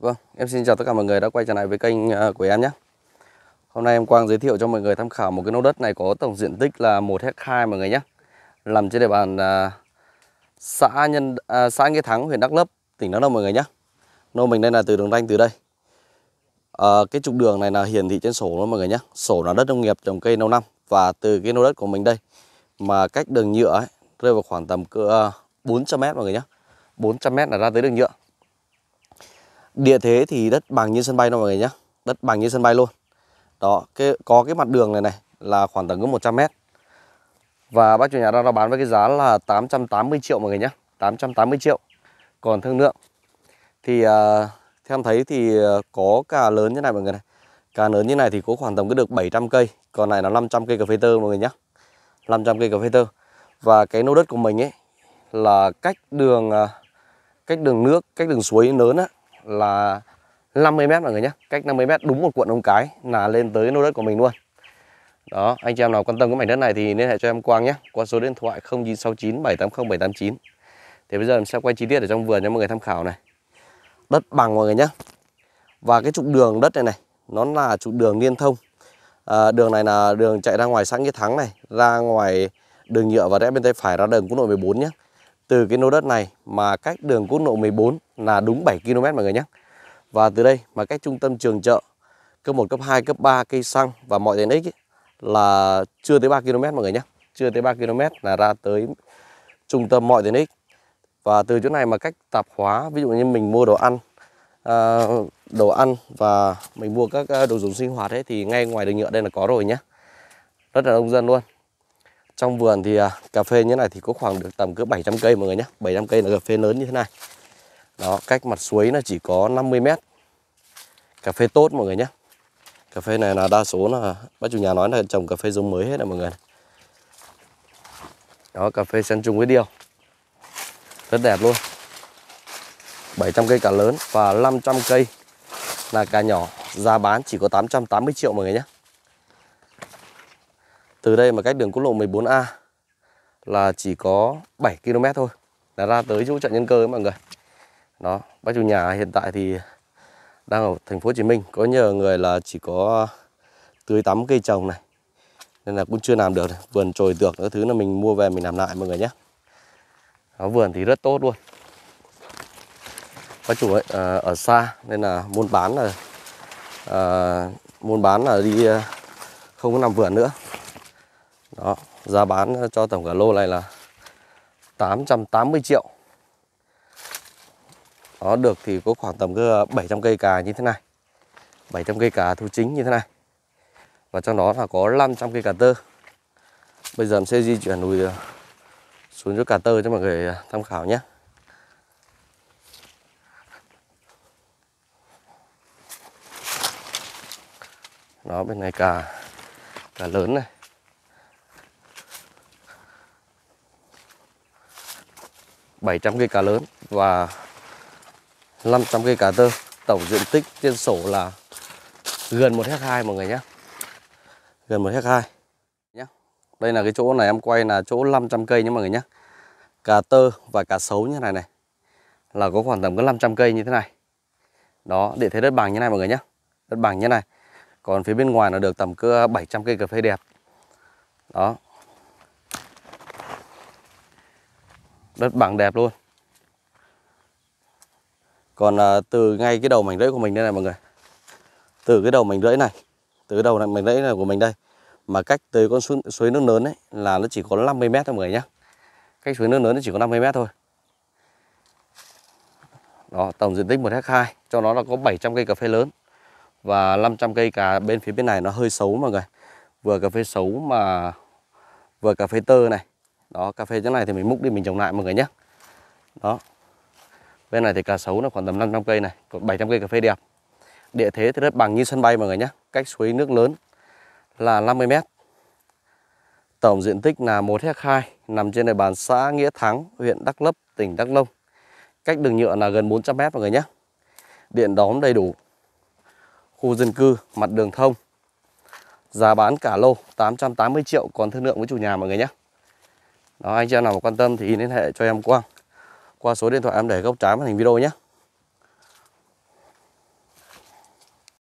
Vâng, em xin chào tất cả mọi người đã quay trở lại với kênh à, của em nhé. Hôm nay em Quang giới thiệu cho mọi người tham khảo một cái lô đất này có tổng diện tích là 1 ha mọi người nhé. Nằm trên địa bàn à, xã Nhân uh, xã Nghĩa Thắng, huyện Đắk Lấp, tỉnh Đắk lắk mọi người nhé. Nô mình đây là từ đường ranh từ đây. Uh, cái trục đường này là hiển thị trên sổ đó mọi người nhé. Sổ là đất nông nghiệp trồng cây lâu năm và từ cái lô đất của mình đây mà cách đường nhựa ấy, rơi vào khoảng tầm cỡ 400 m mọi người nhé. 400 m là ra tới đường nhựa địa thế thì đất bằng như sân bay đâu mọi người nhé đất bằng như sân bay luôn đó cái có cái mặt đường này này là khoảng tầm cứ 100 mét và bác chủ nhà đang rao bán với cái giá là 880 triệu mọi người nhé 880 triệu còn thương lượng thì uh, theo em thấy thì à, có cà lớn như này mọi người này cà lớn như này thì có khoảng tầm cứ được 700 cây còn này là 500 cây cà phê tơ mọi người nhé 500 cây cà phê tơ và cái nô đất của mình ấy là cách đường à, cách đường nước cách đường suối lớn á là 50 mét mọi người nhé Cách 50 mét đúng một cuộn ống cái là lên tới lô đất của mình luôn Đó, anh chị em nào quan tâm cái mảnh đất này thì liên hệ cho em Quang nhé Qua số điện thoại 0969 780 789 Thì bây giờ em sẽ quay chi tiết ở trong vườn cho mọi người tham khảo này Đất bằng mọi người nhé Và cái trục đường đất này này Nó là trục đường liên thông à, Đường này là đường chạy ra ngoài xã Nghĩa Thắng này Ra ngoài đường nhựa và rẽ bên tay phải ra đường quốc lộ 14 nhé Từ cái lô đất này mà cách đường quốc lộ 14 là đúng 7 km mọi người nhé. Và từ đây mà cách trung tâm trường chợ cấp 1, cấp 2, cấp 3 cây xăng và mọi tiện ích ấy, là chưa tới 3 km mọi người nhé. Chưa tới 3 km là ra tới trung tâm mọi tiện ích. Và từ chỗ này mà cách tạp hóa, ví dụ như mình mua đồ ăn, à, đồ ăn và mình mua các à, đồ dùng sinh hoạt ấy thì ngay ngoài đường nhựa đây là có rồi nhé. Rất là đông dân luôn. Trong vườn thì à, cà phê như thế này thì có khoảng được tầm cỡ 700 cây mọi người nhé. 700 cây là cà phê lớn như thế này. Đó, cách mặt suối là chỉ có 50 mét Cà phê tốt mọi người nhé Cà phê này là đa số là Bác chủ nhà nói là trồng cà phê giống mới hết là mọi người Đó, cà phê sen chung với điều Rất đẹp luôn 700 cây cà lớn và 500 cây là cà nhỏ Giá bán chỉ có 880 triệu mọi người nhé Từ đây mà cách đường quốc lộ 14A Là chỉ có 7 km thôi Là ra tới chỗ chợ nhân cơ ấy mọi người đó bác chủ nhà hiện tại thì đang ở thành phố Hồ Chí Minh có nhờ người là chỉ có tưới tắm cây trồng này nên là cũng chưa làm được vườn trồi tược các thứ là mình mua về mình làm lại mọi người nhé đó, vườn thì rất tốt luôn bác chủ ấy, à, ở xa nên là muốn bán là à, muốn bán là đi à, không có làm vườn nữa đó giá bán cho tổng cả lô này là 880 triệu đó được thì có khoảng tầm cơ 700 ờ, cây cà như thế này 700 cây cà thu chính như thế này Và trong đó là có 500 cây cà tơ Bây giờ em sẽ di chuyển đùi ờ, xuống cho cà tơ cho mọi người ờ, tham khảo nhé Đó bên này cà Cà lớn này bảy trăm cây cá lớn và 500 cây cà tơ tổng diện tích trên sổ là gần một hecta mọi người nhé gần một hecta nhé đây là cái chỗ này em quay là chỗ 500 cây nhé mọi người nhé cà tơ và cà sấu như này này là có khoảng tầm có 500 cây như thế này đó để thấy đất bằng như này mọi người nhé đất bằng như này còn phía bên ngoài là được tầm cỡ 700 cây cà phê đẹp đó đất bằng đẹp luôn còn à, từ ngay cái đầu mảnh rễ của mình đây này mọi người từ cái đầu mảnh rễ này từ cái đầu này mảnh rễ này của mình đây mà cách tới con suối, suối nước lớn ấy là nó chỉ có 50 mét thôi mọi người nhá cách suối nước lớn nó chỉ có 50 mét thôi đó tổng diện tích một hectare cho nó là có 700 cây cà phê lớn và 500 cây cà bên phía bên này nó hơi xấu mọi người vừa cà phê xấu mà vừa cà phê tơ này đó cà phê chỗ này thì mình múc đi mình trồng lại mọi người nhé đó bên này thì cà sấu là khoảng tầm 500 cây này còn 700 cây cà phê đẹp địa thế thì rất bằng như sân bay mọi người nhé cách suối nước lớn là 50 mét tổng diện tích là 1 ha nằm trên địa bàn xã Nghĩa Thắng huyện Đắk Lấp tỉnh Đắk Nông cách đường nhựa là gần 400 mét mọi người nhé điện đóm đầy đủ khu dân cư mặt đường thông giá bán cả lô 880 triệu còn thương lượng với chủ nhà mọi người nhé đó anh chị em nào quan tâm thì liên hệ cho em Quang qua số điện thoại em để góc trái màn hình video nhé